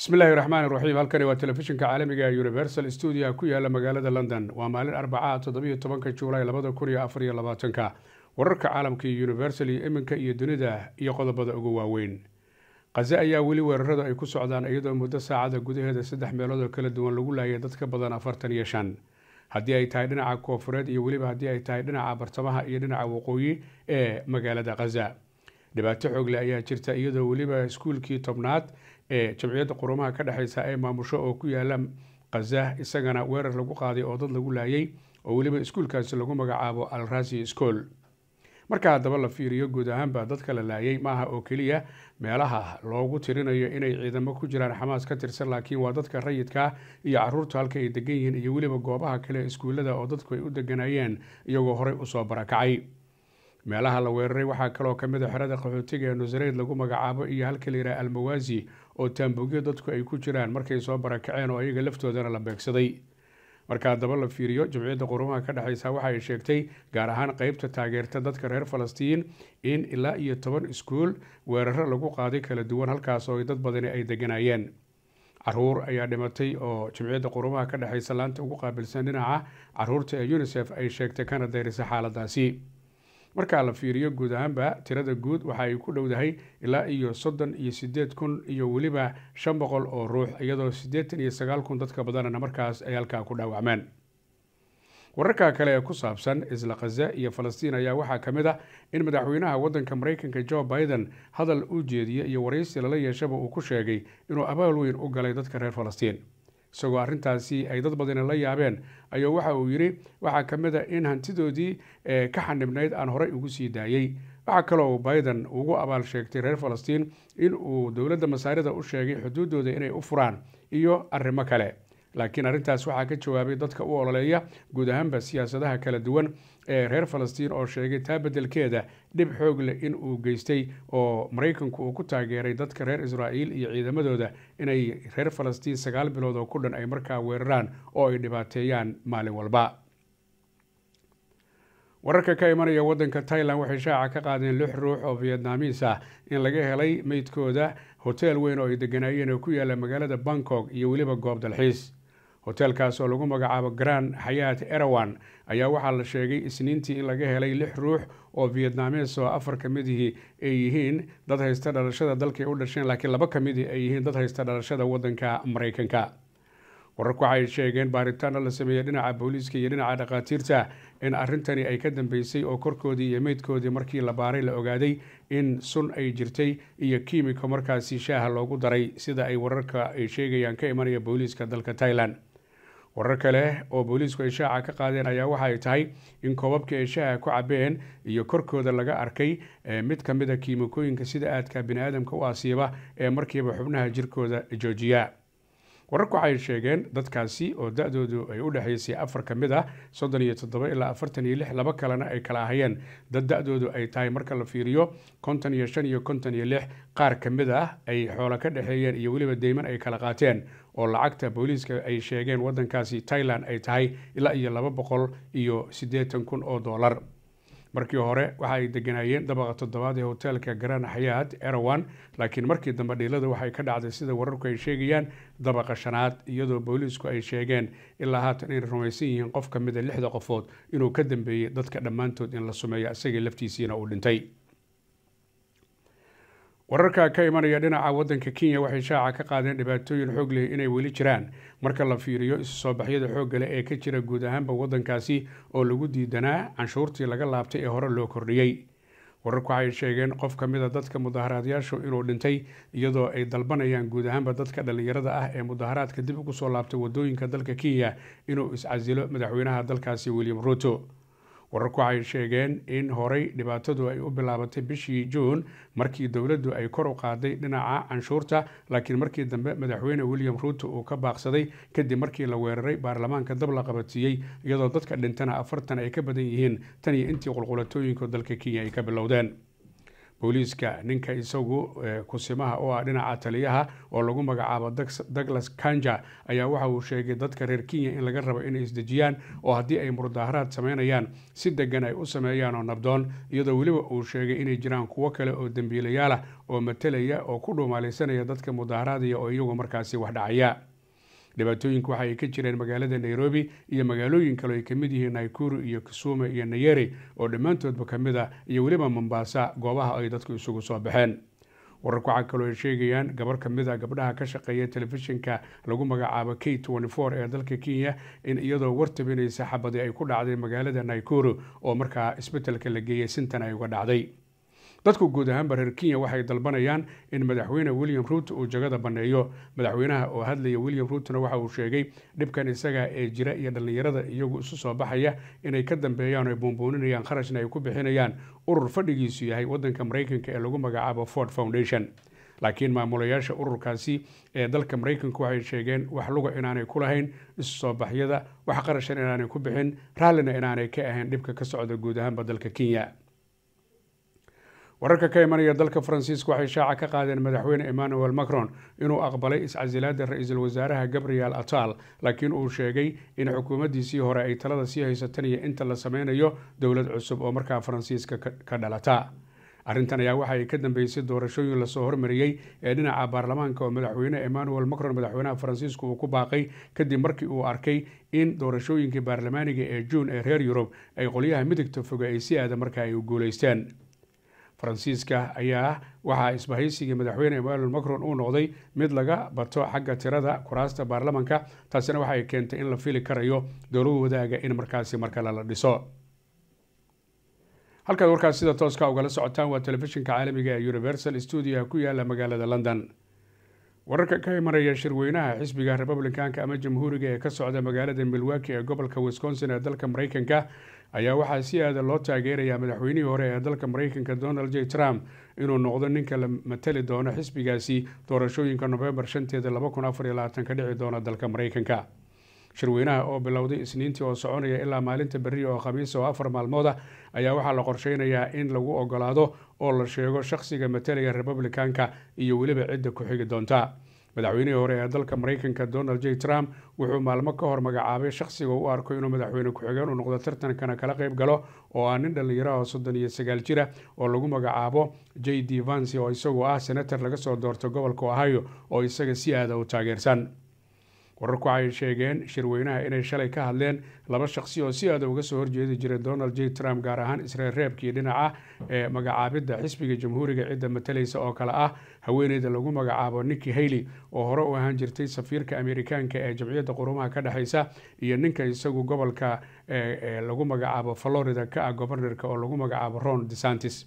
bismi raxmaan raxiim halkani waa telefishinka caalamiga universal stuudiaha ku yaala magaalada london waa maalin arbaca toddobiyo tobanka juulaay labada kun iyo afar iyo labaatanka wararka caalamka iyo universal iyo iminka iyo dunida iyo qodobada ugu waaweyn khaze ayaa weli weeraradu ay ku socdaan iyadoo muddo saacada gudaheeda saddex meelood oo kala duwan lagu laayay dad ka badan afartan iyo shan haddii ay tahay dhinaca koonfureed iyo weliba haddii ay tahay dhinaca bartamaha iyo dhinaca waqooyi ee magaalada khaza dhibaato xoogle ayaa jirta iyadoo weliba iskuulkii tobnaad ee jamciyadda qurumaha ka dhexaysa ee maamusho oo ku yaala khaza isagana weerar lagu qaaday oo dad lagu laayay oo weliba iskuulkaasi lagu magacaabo alrasi school marka haddaba la fiiriyo guud ahaanba dadka la laayay maaha oo keliya meelaha loogu tirinayo inay ciidamo ku jiraan xamaas ka tirsan laakiin waa dadka rayidka iyo caruurta halka ay degan yihiin iyo weliba goobaha kale iskuullada oo dadku ay u deganaayeen iyagoo horey usoo barakacay meelaha la weeraray waxaa kaloo ka mid a ah xerada qaxootiga ee nusareyd lagu magacaabo iyo halka layidhaha almawaasi oo taambuugyo dadku ay ku jiraan markay soo barakaceen oo ayaga laftoodana la beegsaday marka haddaba la fiiriyo jimciyadda qurumaha ka dhexaysa waxa ay sheegtay gaar ahaan qeybta taageerta dadka reer falastiin in ilaa iyo toban iskuul weeraro lagu qaaday kala duwan halkaas oo dad badani ay deganaayeen caruur ayaa dhimatay oo jimciyadda qurumaha ka dhexaysa laanta ugu qaabilsan dhinaca caruurta ee unisef ay sheegtay kana dayrisay xaaladaasi markaa la fiiriyo guud ahaanba tirada guud waxa ay ku dhowdahay ilaa iyo soddon iyo sideed kun iyo weliba shan boqol oo ruux iyadoo siddeetan iyo sagaal kun dadka badanana markaas ay halkaa ku dhaawacmeen wararka kale ee ku saabsan isla khaza iyo falastiin ayaa waxaa ka mid ah in madaxweynaha waddanka maraykanka jo biden hadal u jeediyey iyo waraysi lala yeeshaba uu ku sheegay inuu abaal weyn u galay dadka reer falastiin isagoo arrintaasi ay dad badani la yaabeen ayaa waxa uu yidhi waxaa ka mid a ah in hantidoodii ee eh, ka xanibnayd aan horey ugu sii daayey waxaa kaloo biden ugu abaal sheegtay reer falastiin in uu dowladda masaarida u sheegay xuduuddooda inay u furaan iyo arrimo kale laakiin arrintaas waxaa ka jawaabay dadka u ololeeya guud ahaanba siyaasadaha kala duwan ee reer falastiin oo sheegay taa beddelkeeda dhib xoog leh in uu geystay oo maraykanku uu ku taageeray dadka reer israa'iil iyo ciidamadooda inay reer falastiin sagaal bilood oo ku dhan ay markaa weeraraan oo ay dhibaateeyaan maalin walba wararka ka imanaya waddanka tailand waxay shaaca ka qaadeen lix ruux oo fiyetnaamiis ah in laga helay meydkooda hoteel weyn oo ay deganaayeen oo ku yaala magaalada bangkok iyo weliba goob dalxiis hoteelkaas oo lagu magacaabo grand xayaat erawan ayaa waxaa la sheegay isniintii in laga helay lix ruux oo vietnaamees oo afar ka midihii ay yihiin dad haysta dhalashada dalkay u dhasheen laakiin laba ka midii ay yihiin dad haysta dhalashada wadanka maraykanka wararku waxay sheegeen baaritaano la sameeyey dhinaca booliiska iyo dhinaca dhakhaatiirta in arrintani ay ka dambeysay oo korkoodii iyo meydkoodii markii la baaray la ogaaday in sun ay jirtay iyo kiimiko markaasi shaaha loogu daray sida ay wararka ay sheegayaan ka imanaya booliiska dalka tailand warar kale oo booliisku ay shaaca ka qaadeen ayaa waxa ay tahay in koobabkii ay shaaca ku cabeen iyo korkooda laga arkay ee mid ka mid a ah kiimikooyinka sida aadka bini aadamka u asiiba ee markiiba xubnaha jirkooda joojiya wararku waxay sheegeen dadkaasi oo da-doodu ay u dhexaysay afar ka mid a ah soddon iyo toddoba ilaa afartan iyo lix laba kalena ay kala ahayeen dad da-doodu ay tahay marka la fiiriyo konton iyo shan iyo konton iyo lix qaar ka mid ah ay xoolo ka dhexeeyeen iyo weliba deyman ay kala qaateen oo lacagta booliiska ay sheegeen wadankaasi tailand ay tahay ilaa iyo laba boqol iyo siddeetan kun oo doolar markii hore waxa ay deganaayeen dabaqa toddobaad ee hoteelka garan xayaad erowan laakiin markii dambe dhiilada waxay ka dhacday sida wararku ay sheegayaan dabaqa shanaad iyadoo booliisku ay sheegeen ilaa haatan inay rumaysan yihiin qof ka mida ah lixda qofood inuu ka dambeeyey dadka dhammaantood in la sumeeyo isagii laftiisiina uu dhintay wararka ka imanaya dhinaca waddanka kenya waxay shaaca ka qaadeen dhibaatooyin xoog leh inay weli jiraan marka la fiiriyo isusoobaxyada xooggale ee ka jira guud ahaanba waddankaasi oo lagu diidanaa canshuurtii laga laabtay ee hore loo kordhiyey wararku waxay sheegeen qof ka mida ah dadka mudaharaadyaashu inuu dhintay iyadoo ay dalbanayaan guud ahaanba dadka dhallinyarada ah ee mudaharaadka dib ugu soo laabtay wadooyinka dalka kenya inuu iscasilo madaxweynaha dalkaasi william ruto wararku waxay sheegeen in horey dhibaatadu ay u bilaabatay bishii juun markii dowladdu ay kor u qaaday dhinaca canshuurta laakiin markii dambe madaxweyne william ruuto uu ka baaqsaday kadib markii la weeraray baarlamaanka dab la qabatiyey iyadoo dadka dhintana afartan ay ka badan yihiin tan iyo intii qulqulatooyinka dalka kenya ay ka bilowdeen booliiska ninka isagu eh, kusimaha u ah dhinaca taliyaha oo lagu magacaabo douglas kanja ayaa waxa uu sheegay dadka reer kenya in laga rabo inay isdejiyaan oo haddii ay murdaaharaad sameynayaan si deggan ay u sameeyaan oo nabdoon iyadoo weliba uu sheegay inay jiraan kuwo kale oo dembiilayaalah oo matelaya oo ku dhuumaalaysanaya dadka mudaaharaadaya oo iyagu markaasi wax dhacaya dhibaatooyinka waxa ay ka jireen magaalada nairobi iyo magaalooyin kale ay kamid yihiin naikuru iyo kisumu iyo nayeri oo dhammaantoodba kamid a ah iyo weliba mombaasa goobaha ay dadku isugu soo baxeen wararka waxaa kaloo ay sheegayaan gabar kamid a ah gabdhaha ka shaqeeya telefishinka lagu magacaabo k ee dalka kenya in iyadoo wartabinaysa xabadi ay ku dhacday magaalada naikuru oo markaa isbetelka la geeyey sintan ay uga dhacday dadku guud ahaanba reer kenya waxay dalbanayaan in madaxweyne william ruut uu jagada baneeyo madaxweynaha oo hadlaya william ruutna waxa uu sheegay dhibkan isaga ee jira iyo dhallinyarada iyagu isu soo baxaya inay ka dambeeyaan oo ay buunbuuninayaan kharashna ay ku bixinayaan urur fadhigiisu yahay wadanka maraykanka ee lagu magacaabo ford foundation laakiin maamulayaasha ururkaasi ee dalka maraykanka waxay sheegeen wax luga inaanay kulahayn lahayn isu soo baxyada wax qarashana inaanay ku bixin raallina inaanay ka ahayn dhibka ka socda guud ahaanba dalka kenya wararka ka imanaya dalka faransiiska waxay shaaca ka qaadeen madaxweyne emmanuel macron inuu aqbalay iscasilaada ra-iisul wasaaraha gabriel atal laakiin uu sheegay in xukuumaddiisii hore ay talada sii haysatan iyo inta la sameynayo dowlad cusub oo markaa faransiiska ka dhalata arrintan ayaa waxa ay ka dambeysay doorashooyin lasoo hormariyey ee dhinaca baarlamaanka oo madaxweyne emmanuel macron madaxweynaha faransiisku uu ku baaqay kadib markii uu arkay in doorashooyinkii baarlamaaniga ee juun ee reer yurub ay qolyaha midigta foga ay si aada markaa ay u guuleysteen faransiiska ayaa waxaa isbahaysigii madaxweyne emmanuel macron uu noqday mid laga bato xagga tirada kuraasta baarlamanka taasina waxa ay keentay in la fili karayo dowlad wadaaga in markaasi markale la dhiso halkaad warkaas sida tooska ugala socotaan waa telefishinka caalamiga ee universal stuudiyoha ku yaala magaalada london wararka ka imanaya shirweynaha xisbiga republicanka ama jamhuuriga ee ka socda magaalada milwaki ee gobolka wisconsin ee dalka mareykanka ayaa waxaa si aada loo taageerayaa madaxweynihii hore ee dalka mareykanka donald j trump inuu noqdo ninka la matali doono xisbigaasi doorashooyinka novembar shanteeda laba kun afar iyo labaatanka dhici doona dalka mareykanka shirweynaha oo bilowday isniintii oo soconaya ilaa maalinta berri oo khamiis oo afar maalmood ah ayaa waxaa la qorsheynayaa in lagu ogolaado oo la sheego shakhsiga matalaya republikanka iyo weliba cidda ku xigi doonta madaxweynihii hore ee dalka maraykanka donald j trump wuxuu maalmo ka hor magacaabay shakhsiga u arko inuu madaxweyne ku-xigeen u noqdo tartankana kala qayb galo oo ah nin dhallinyaraha soddon iyo sagaal jira oo lagu magacaabo j d vancy oo isagu ah senator laga soo doorto gobolka ohio oo isaga si aada ah u taageersan wararku waxay sheegeen shirweynaha inay shalay ka hadleen laba shaqsi oo si aada uga soo horjeedi jiray donald j trump gaar ahaan israel reebkii dhinaca ee magacaabidda xisbiga jamhuuriga cidda matalaysa oo kale ah haweeneyda lagu magacaabo niki hayley oo hore u ahaan jirtay safiirka ameerikaanka ee jamciyadda qurumaha ka dhexeysa iyo ninka isagu gobolka ee lagu magacaabo florida ka ah gobarnorka oo lagu magacaabo ron de santis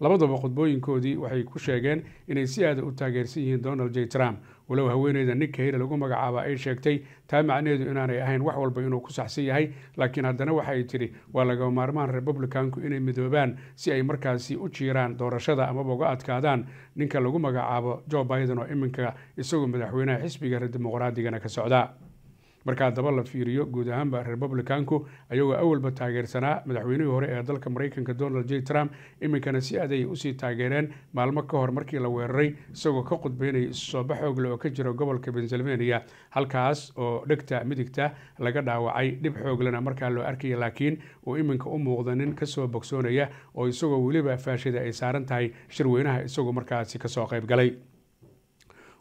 labadaba khudbooyinkoodii waxay ku sheegeen inay si aada u taageersan yihiin donald j trump walow haweeneyda ninka heyre lagu magacaaba ay sheegtay taa macnaheedu inaanay ahayn wax walba inuu ku saxsan yahay laakiin haddana waxaay tidhi waa laga maarmaan republicanku inay midoobaan si ay markaasi u jiiraan doorashada amaba uga adkaadaan ninka lagu magacaabo jo biden oo iminka isagoo madaxweynaha xisbiga reer dimuqraadigana ka socda markaa daba la fiiriyo guud ahaanba republicanku ayagoo awalba taageersanaa madaxweynihii hore ee dalka mareykanka donald j trump iminkana si aday usii taageereen maalmo ka hor markii la weeraray isagoo ka khudbeynaya isusooba xoogle oo ka jira gobolka pennsylvania halkaas oo dhegta midigta laga dhaawacay dhib xooglena markaa loo arkaya laakiin uu iminka u muuqda nin kasoo bogsoonaya oo isagoo weliba faashida ay saaran tahay shirweynaha isagoo markaasi kasoo qaybgalay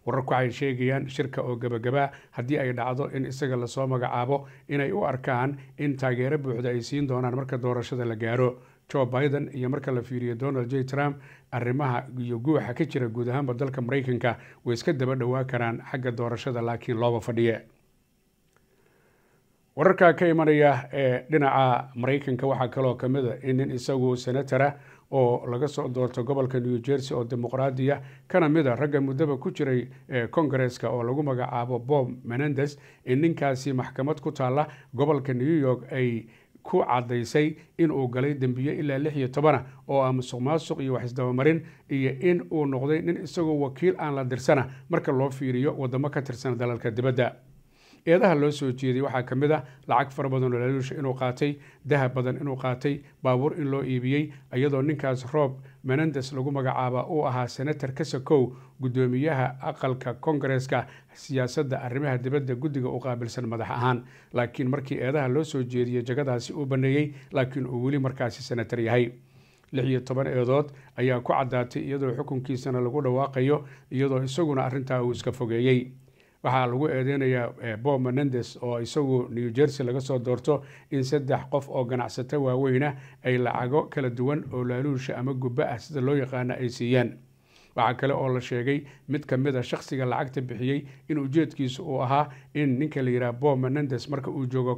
wararku waxay sheegayaan shirka oo gabagaba haddii ay dhacdo in isaga lasoo magacaabo inay u arkaan in taageero buuxda ay siin doonaan marka doorashada la gaaro jo biden iyo marka la fiiriyo donald j trump arrimaha iyo guuxa ka jira guud ahaanba dalka maraykanka way iska daba dhowaa karaan xagga doorashada laakiin looba fadhiye wararka ka imanaya ee dhinaca maraykanka waxaa kaloo ka mid a ah in nin isagu senatora ah oo laga soo doorto gobolka new jersey oo dimuqraadiya kana mid a ragga muddaba ku jiray ee kongareska oo lagu magacaabo bob menendes in ninkaasi maxkamad ku taalla gobolka new york ay ku caddaysay in uu galay dembiyo ilaa lix iyo tobana oo ah musuq maasuq iyo wax isdabamarin iyo in uu noqday nin isagoo wakiil aan la dirsana marka loo fiiriyo waddamo ka tirsan dalalka dibadda eedaha loo soo jeeday waxaa ka mid ah lacag fara badan oo laaluusha inuu qaatay dahab badan inuu qaatay baabuur in loo iibiyey iyadoo ninkaas roob menandes lagu magacaaba uu ahaa senator kasakow guddoomiyaha aqalka kongareska siyaasadda arrimaha dibadda guddiga u qaabilsan madax ahaan laakiin markii eedaha loo soo jeediyey jagadaasi uu banneeyey laakiin uu weli markaasi senator yahay lix iyo toban eedood ayaa ku caddaatay iyadoo xukunkiisana lagu dhawaaqayo iyadoo isaguna arrintaa uu iska fogeeyey waxaa lagu eedeynayaa eh, bob menandes oo isagu new jersey laga soo doorto in saddex qof oo ganacsato waaweyna ay lacago kala duwan oo laaluusha ama guba ah sida loo yaqaana ay siiyaan waxaa kale oo la sheegay mid a ah shakhsiga lacagta bixiyey in ujeedkiisu uu ahaa in ninka la yidhaha bob menandes marka uu joogo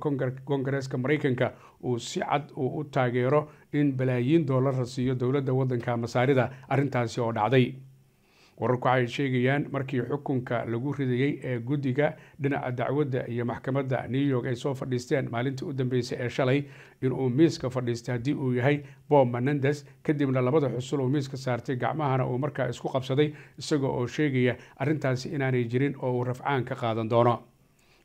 kongareeska maraykanka uu si cad uu u taageero in balaayiin doolar la siiyo dowladda waddanka masaarida arrintaasi oo dhacday wararku waxay sheegayaan markii xukunka lagu ridayey ee guddiga dhinaca dacwadda iyo maxkamadda new york ay soo fadhiisteen maalintii u dambeysay ee shalay inuu miiska fadhiistay haddii uu yahay bob manandes kadibna labada xusul uu miiska saartay gacmahana uu markaa isku qabsaday isagoo oo sheegaya arrintaasi inaanay jirin oo uu rafcaan ka qaadan doono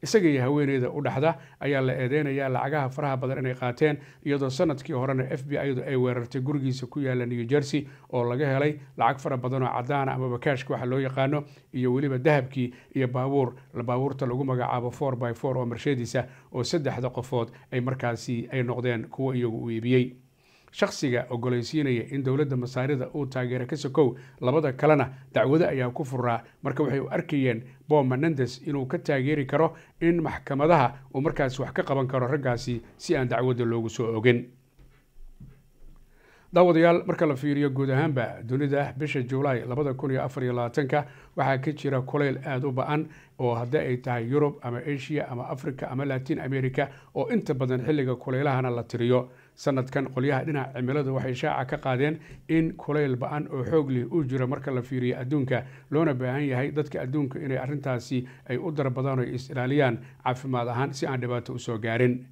isaga iyo haweeneyda u dhexda ayaa la eedeynayaa lacagaha faraha badan inay qaateen iyadoo sanadkii horena f b i du ay weerartay gurigiisa ku yaalla new jersey oo laga helay lacag fara badan oo cadaana ah, amaba kaashka waxa loo yaqaano iyo weliba dahabkii iyo baabuur baabuurta lagu magacaabo for by for oo marshadiisa oo saddexda qofood ay markaasi ay noqdeen kuwo iyagu u iibiyey shakhsiga ogolaysiinaya in dowladda masaarida uu taageero ka sokow labada kalena dacwado ayaa ku furaa marka waxay u arkayeen bob manandes inuu ka taageeri karo in maxkamadaha uu markaas wax ka qaban karo raggaasi si aan dacwadda loogu soo ogin daawadayaal marka la fiiriyo guud ahaanba dunida bisha julaay labada kun iyo afar iyo labaatanka waxaa ka jira kulayl aada u ba-an oo hadda ay tahay yurub ama asia ama africa ama latin america oo inta badan xilliga kulaylahana la tiriyo sanadkan qolyaha dhinaca cimiladu waxay shaaca ka qaadeen in kulayl ba-an oo xoog lih uu jiro marka la fiiriyo adduunka loona baahan yahay dadka adduunka inay arrintaasi ay u darbadaan oo is ilaaliyaan caafimaad ahaan si aan dhibaato usoo gaarin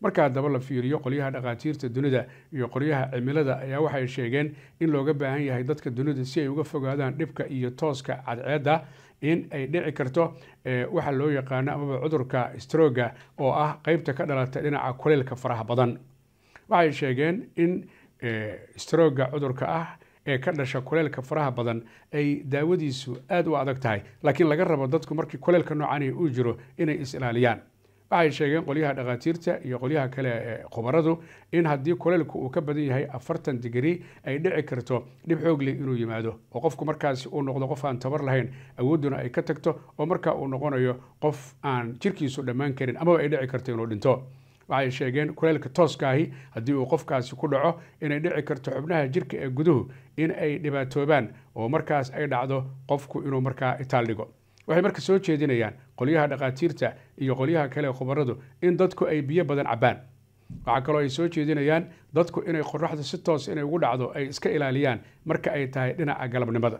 marka daba la fiiriyo qolyaha dhakhaatiirta dunida iyo qolyaha cimilada ayaa waxay sheegeen in looga baahan yahay dadka dunida si ay uga fogaadaan dhibka iyo tooska cadceedda in ay dhici karto waxa loo yaqaano amaba cudurka strooga oo ah qeybta ka dhalata dhinaca kulaylka faraha badan waxay sheegeen in eh, strooga cudurka ah ee ka dhasha kuleelka faraha badan ay daawadiisu aada u adag tahay laakiin laga rabo dadku markii kuleelka noocan ah uu jiro inay is-ilaaliyaan waxay sheegeen qolyaha dhakhaatiirta iyo qolyaha kale ee khubaradu in haddii kuleelku uu ka badan yahay afartan digri ay dhici karto dhib xoogle inuu yimaado oo qofku markaasi uu noqdo qof aan tabar lahayn awoodduna ay ka tagto oo markaa uu noqonayo qof aan jirkiisu dhammaan karin amaba ay dhici karto inuu dhinto waxay sheegeen kuleylka ahi haddii uu qofkaasi ku dhaco inay dhici karto xubnaha jirka ee guduhu in ay dhibaatoobaan oo markaas ay dhacdo qofku inuu markaa itaal dhigo waxay marka soo jeedinayaan qolyaha dhakhaatiirta iyo qolyaha kale khubaradu in dadku ay biyo badan cabbaan waxaa kaloo ay soo jeedinayaan dadku inay qoraxdu si toos ah inay ugu dhacdo ay iska ilaaliyaan marka ay tahay dhinaca galabnimada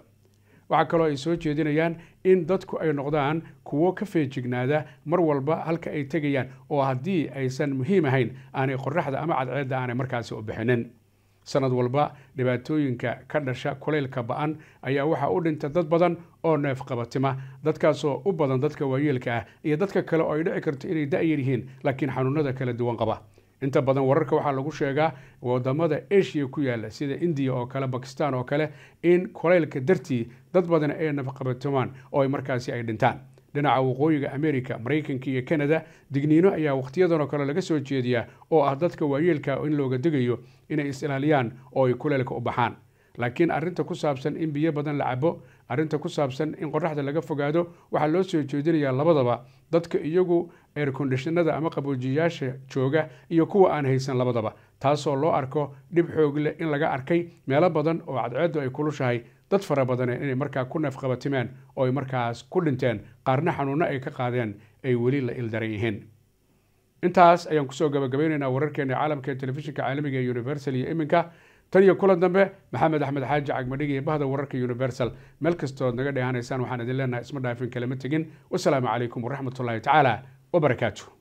waxaa kaloo ay soo jeedinayaan in dadku ay noqdaan kuwo ka feejignaada mar walba halka ay tegayaan oo haddii aysan muhiim ahayn aanay qoraxda ama cadceedda aanay markaasi u bixinin sanad walba dhibaatooyinka ka dhasha kulaylka ba-an ayaa waxaa u dhinta dad badan oo neef qabatima dadkaasoo u badan dadka waayeelka ah iyo dadka kale oo ay dhici karto inay da'yar yihiin laakiin xanuunada kala duwan qaba inta badan wararka waxaa lagu sheegaa wadamada asia ku yaala sida indiya oo kale bakistan oo kale in kulaylka dartii dad badan ay nafaqabatomaan oo markaasi ay dhintaan dhinaca waqooyiga america maraykanka iyo canada digniino ayaa wakhtiyadan oo kale laga soo jeediyaa oo ah dadka waayeelka in looga degayo inay is-ilaaliyaan oo ay kulaylka u baxaan laakiin arrinta ku saabsan in biyo badan la cabo arrinta ku saabsan in qorraxda laga fogaado waxaa loo soo jeedinayaa labadaba dadka iyagu eircondishinada ama qaboojiyayaasha jooga iyo kuwa aan haysan labadaba taasoo loo arko dhib xoogle in laga arkay meelo badan oo cadceeddu ay kulushahay dad fara badane inay markaa ku neefqabatimeen oo ay markaas ku dhinteen qaarna xanuunno ay ka qaadeen ay weli la ildaran yihiin intaas ayaan kusoo gabagabaynaynaa wararkeena caalamka ee telefishinka caalamiga ee universal iyo iminka tan iyo kulan dambe maxamed axmed xaaji cagmadhig iyo bahda wararka universal meel kastood naga dheehanaysaan waxaan idin leenahay isma dhaafin kalema tegin wasalaamu calaykum waraxmatullaahi tacaala wabarakaatu